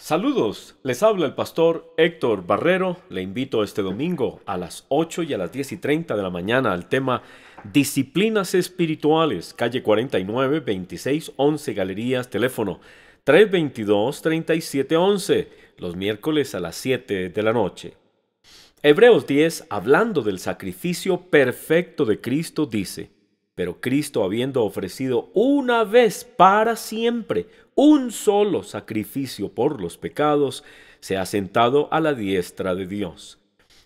Saludos, les habla el pastor Héctor Barrero. Le invito este domingo a las 8 y a las 10 y 30 de la mañana al tema Disciplinas Espirituales, calle 49, 26, 11, Galerías, teléfono 322-3711, los miércoles a las 7 de la noche. Hebreos 10, hablando del sacrificio perfecto de Cristo, dice, pero Cristo, habiendo ofrecido una vez para siempre un solo sacrificio por los pecados, se ha sentado a la diestra de Dios.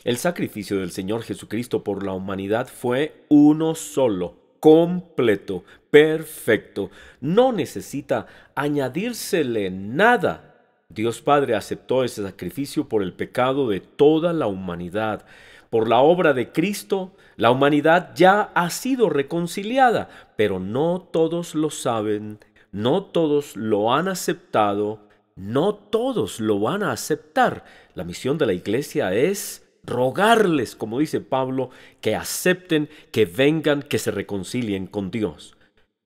El sacrificio del Señor Jesucristo por la humanidad fue uno solo, completo, perfecto. No necesita añadírsele nada. Dios Padre aceptó ese sacrificio por el pecado de toda la humanidad. Por la obra de Cristo, la humanidad ya ha sido reconciliada, pero no todos lo saben, no todos lo han aceptado, no todos lo van a aceptar. La misión de la iglesia es rogarles, como dice Pablo, que acepten, que vengan, que se reconcilien con Dios.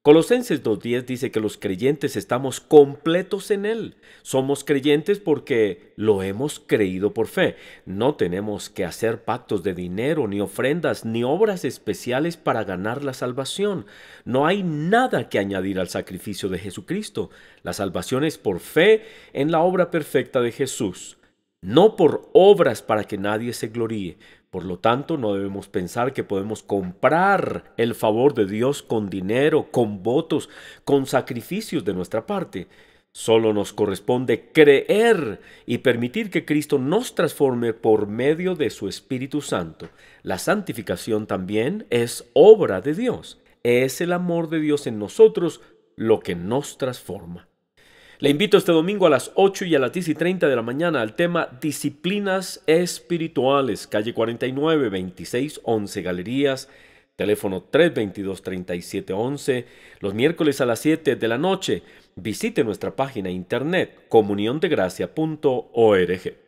Colosenses 2.10 dice que los creyentes estamos completos en Él. Somos creyentes porque lo hemos creído por fe. No tenemos que hacer pactos de dinero, ni ofrendas, ni obras especiales para ganar la salvación. No hay nada que añadir al sacrificio de Jesucristo. La salvación es por fe en la obra perfecta de Jesús no por obras para que nadie se gloríe. Por lo tanto, no debemos pensar que podemos comprar el favor de Dios con dinero, con votos, con sacrificios de nuestra parte. Solo nos corresponde creer y permitir que Cristo nos transforme por medio de su Espíritu Santo. La santificación también es obra de Dios. Es el amor de Dios en nosotros lo que nos transforma. Le invito este domingo a las 8 y a las 10 y 30 de la mañana al tema Disciplinas Espirituales, calle 49, 26, 11 Galerías, teléfono 322-3711. Los miércoles a las 7 de la noche, visite nuestra página internet comuniondegracia.org.